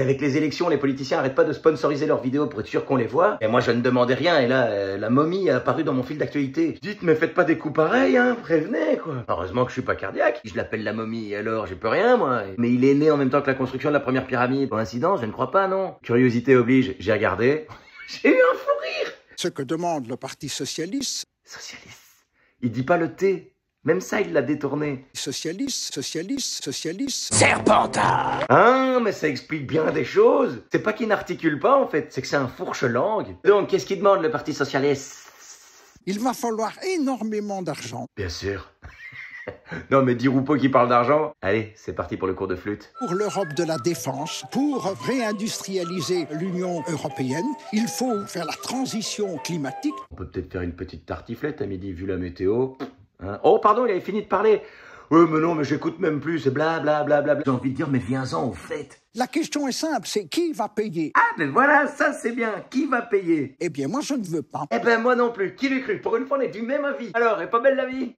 avec les élections, les politiciens arrêtent pas de sponsoriser leurs vidéos pour être sûr qu'on les voit. Et moi, je ne demandais rien, et là, euh, la momie a apparu dans mon fil d'actualité. Dites, mais faites pas des coups pareils, hein, prévenez, quoi. Heureusement que je suis pas cardiaque. Je l'appelle la momie, alors, j'ai peux rien, moi. Mais il est né en même temps que la construction de la première pyramide. Coïncidence, je ne crois pas, non. Curiosité oblige, j'ai regardé. j'ai eu un fou rire. Ce que demande le Parti Socialiste. Socialiste. Il dit pas le thé. Même ça, il l'a détourné. Socialiste, socialiste, socialiste. Serpentin Hein, mais ça explique bien des choses. C'est pas qu'il n'articule pas, en fait, c'est que c'est un fourche-langue. Donc, qu'est-ce qu'il demande, le Parti Socialiste Il va falloir énormément d'argent. Bien sûr. non, mais dit Roupeau qui parle d'argent. Allez, c'est parti pour le cours de flûte. Pour l'Europe de la défense, pour réindustrialiser l'Union européenne, il faut faire la transition climatique. On peut peut-être faire une petite tartiflette à midi, vu la météo. Hein? oh, pardon, il avait fini de parler. Oui, mais non, mais j'écoute même plus, c'est blablabla. J'ai envie de dire, mais viens-en au fait. La question est simple, c'est qui va payer Ah, ben voilà, ça c'est bien, qui va payer Eh bien, moi je ne veux pas. Eh ben moi non plus, qui lui cru Pour une fois, on est du même avis. Alors, est pas belle la vie